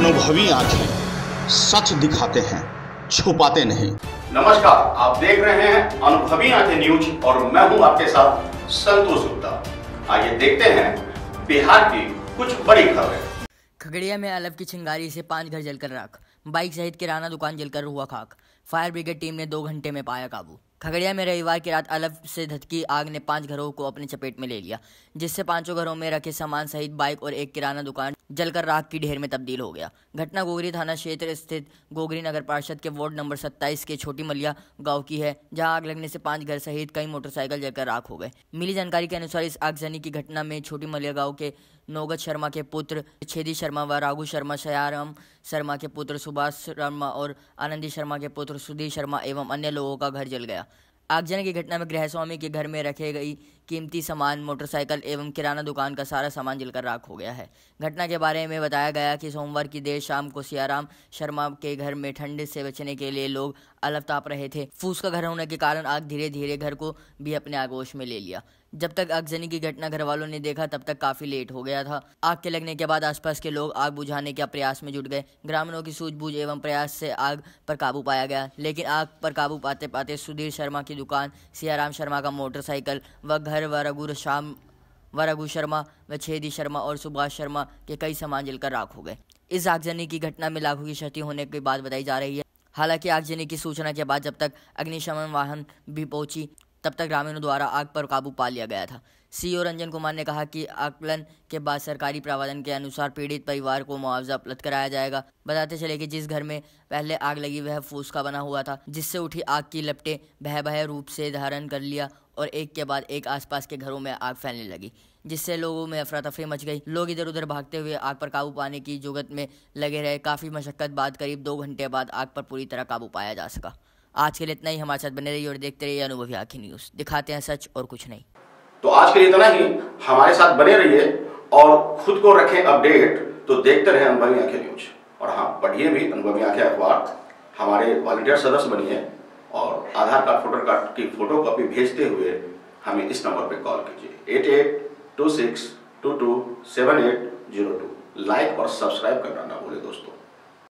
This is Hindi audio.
अनुभवी आंखें सच दिखाते हैं छुपाते नहीं नमस्कार आप देख रहे हैं अनुभवी आंखें न्यूज और मैं हूं आपके साथ संतोष गुप्ता आइए देखते हैं बिहार की कुछ बड़ी खबरें खगड़िया में अलव की चिंगारी से पांच घर जलकर राख बाइक सहित किराना दुकान जलकर हुआ खाक फायर ब्रिगेड टीम ने दो घंटे में पाया काबू खगड़िया में रविवार की रात अलग से धतकी आग ने पांच घरों को अपनी चपेट में ले लिया जिससे पांचों घरों में रखे सामान सहित बाइक और एक किराना दुकान जलकर राख की ढेर में तब्दील हो गया घटना गोगरी थाना क्षेत्र स्थित गोगरी नगर पार्षद के वार्ड नंबर 27 के छोटी मलिया गांव की है जहां आग लगने से पांच घर सहित कई मोटरसाइकिल जलकर राख हो गए मिली जानकारी के अनुसार इस आगजनी की घटना में छोटी मलिया गाँव के नौगत शर्मा के पुत्र छेदी शर्मा व राघु शर्मा सयाराम शर्मा के पुत्र सुभाष शर्मा और आनंदी शर्मा के पुत्र सुधीर शर्मा एवं अन्य लोगों का घर जल गया आगजनी की घटना में गृहस्वामी के घर में रखे गई कीमती सामान मोटरसाइकिल एवं किराना दुकान का सारा सामान जलकर राख हो गया है घटना के बारे में बताया गया कि सोमवार की देर शाम को सियाराम शर्मा के घर में ठंड से बचने के लिए लोग अलग ताप रहे थे फूस का घर होने के कारण आग धीरे धीरे घर को भी अपने आगोश में ले लिया जब तक आगजनी की घटना घर वालों ने देखा तब तक काफी लेट हो गया था आग के लगने के बाद आसपास के लोग आग बुझाने के प्रयास में जुट गए ग्रामीणों की सूझबूझ एवं प्रयास से आग पर काबू पाया गया लेकिन आग पर काबू पाते पाते सुधीर शर्मा की दुकान सियाराम शर्मा का मोटरसाइकिल व घर व रघु श्याम व रघु शर्मा व छेदी शर्मा और सुभाष शर्मा के कई सामान जलकर राख हो गए इस आगजनी की घटना में लाखों की क्षति होने की बात बताई जा रही है हालांकि आगजनी की सूचना के बाद जब तक अग्निशमन वाहन भी पहुंची तब तक ग्रामीणों द्वारा आग पर काबू पा लिया गया था ओ रंजन कुमार ने कहा कि आकलन के बाद सरकारी प्रावधान के अनुसार पीड़ित परिवार को मुआवजा उपलब्ध कराया जाएगा बताते चले कि जिस घर में पहले आग लगी वह फूस का बना हुआ था जिससे उठी आग की लपटें भय भय रूप से धारण कर लिया और एक के बाद एक आसपास के घरों में आग फैलने लगी जिससे लोगों में अफरा तफरी मच गई लोग इधर उधर भागते हुए आग पर काबू पाने की जुगत में लगे रहे काफ़ी मशक्क़त बाद करीब दो घंटे बाद आग पर पूरी तरह काबू पाया जा सका आज के लिए इतना ही हमारे साथ बने रहिए और देखते रहिए अनुभवी आखी न्यूज़ दिखाते हैं सच और कुछ नहीं तो आज के लिए इतना ही हमारे साथ बने रहिए और खुद को रखें अपडेट तो देखते रहे अनुभवी आंखें न्यूज और हाँ पढ़िए भी अनुभवी आंखें अखबार हमारे वॉलंटियर सदस्य बनिए और आधार कार्ड फोटो कार्ड की फोटो कॉपी भेजते हुए हमें इस नंबर पर कॉल कीजिए eight eight two six two two seven eight zero two like और सब्सक्राइब करना ना भूलें दोस्तों